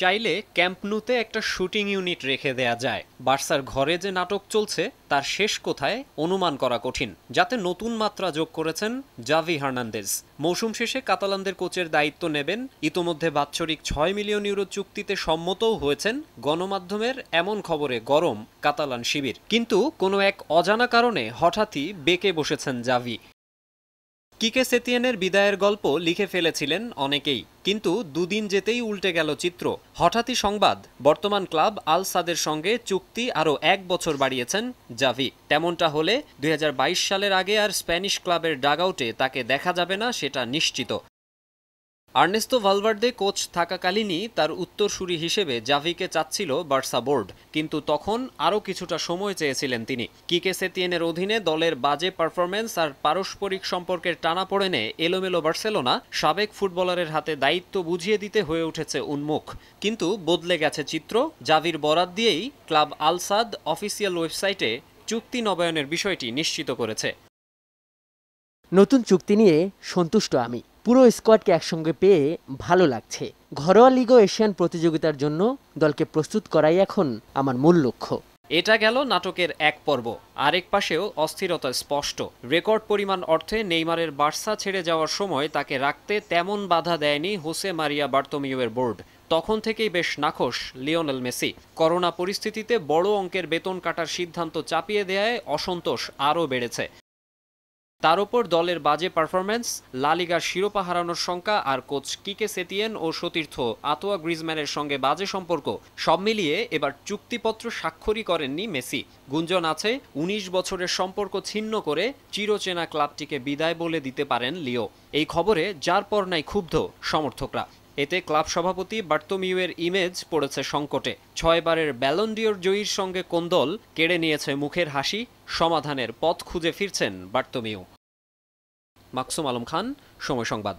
চাইলে ক্যাম্পনুতে একটা shooting unit রেখে দেয়া যায় বার্সার ঘরে যে নাটক চলছে তার শেষ কোথায় অনুমান করা কঠিন যাতে নতুন মাত্রা যোগ করেছেন জাভি হার্নান্দেজ মৌসুম শেষে কাতালানদের কোচের দায়িত্ব নেবেন ইতোমধ্যে বাৎসরিক ছয় মিলিয়ন ইউরো চুক্তিতে সম্মতও হয়েছেন গণমাধ্যমের এমন খবরে গরম কাতালান শিবির কিন্তু কোনো এক অজানা কারণে হঠাৎই বেঁকে বসেছেন জাভি কিকে সেতিয়ানের বিদায়ের গল্প লিখে ফেলেছিলেন অনেকেই কিন্তু দুদিন যেতেই উল্টে গেল চিত্র হঠাৎই সংবাদ বর্তমান ক্লাব আল সাদের সঙ্গে চুক্তি আরও এক বছর বাড়িয়েছেন জাভি তেমনটা হলে দুই সালের আগে আর স্প্যানিশ ক্লাবের ডাগআউটে তাকে দেখা যাবে না সেটা নিশ্চিত আর্নেস্তো ভালভার্দে কোচ থাকাকালীনই তার উত্তরসূরি হিসেবে জাভিকে চাচ্ছিল বার্সা বোর্ড কিন্তু তখন আরও কিছুটা সময় চেয়েছিলেন তিনি কিকে সেতিয়েনের অধীনে দলের বাজে পারফরমেন্স আর পারস্পরিক সম্পর্কের টানাপোড়েনে এলোমেলো বার্সেলোনা সাবেক ফুটবলারের হাতে দায়িত্ব বুঝিয়ে দিতে হয়ে উঠেছে উন্মুখ কিন্তু বদলে গেছে চিত্র জাভির বরাত দিয়েই ক্লাব আলসাদ অফিসিয়াল ওয়েবসাইটে চুক্তি নবায়নের বিষয়টি নিশ্চিত করেছে নতুন চুক্তি নিয়ে সন্তুষ্ট আমি পুরো স্কোয়াডকে একসঙ্গে পেয়ে ভালো লাগছে ঘরোয়া লিগ ও এশিয়ান প্রতিযোগিতার জন্য দলকে প্রস্তুত করাই এখন আমার মূল লক্ষ্য এটা গেল নাটকের এক পর্ব আরেক পাশেও অস্থিরতা স্পষ্ট রেকর্ড পরিমাণ অর্থে নেইমারের বার্সা ছেড়ে যাওয়ার সময় তাকে রাখতে তেমন বাধা দেয়নি হোসে মারিয়া বার্তমিউয়ের বোর্ড তখন থেকেই বেশ নাখোশ লিওনেল মেসি করোনা পরিস্থিতিতে বড় অঙ্কের বেতন কাটার সিদ্ধান্ত চাপিয়ে দেয়ায় অসন্তোষ আরও বেড়েছে তার ওপর দলের বাজে পারফরম্যান্স লালিগার শিরোপা হারানোর শঙ্কা আর কোচ কিকে সেতিয়েন ও সতীর্থ আতোয়া গ্রিজম্যানের সঙ্গে বাজে সম্পর্ক সব মিলিয়ে এবার চুক্তিপত্র স্বাক্ষরই করেননি মেসি গুঞ্জন আছে ১৯ বছরের সম্পর্ক ছিন্ন করে চিরচেনা ক্লাবটিকে বিদায় বলে দিতে পারেন লিও এই খবরে যার পর নাই ক্ষুব্ধ সমর্থকরা এতে ক্লাব সভাপতি বার্তমিউয়ের ইমেজ পড়েছে সংকটে ছয়বারের ব্যালন্ডিওর জয়ীর সঙ্গে কোন্দল কেড়ে নিয়েছে মুখের হাসি সমাধানের পথ খুঁজে ফিরছেন বার্তমিউ মাকসুম আলম খান সময় সংবাদ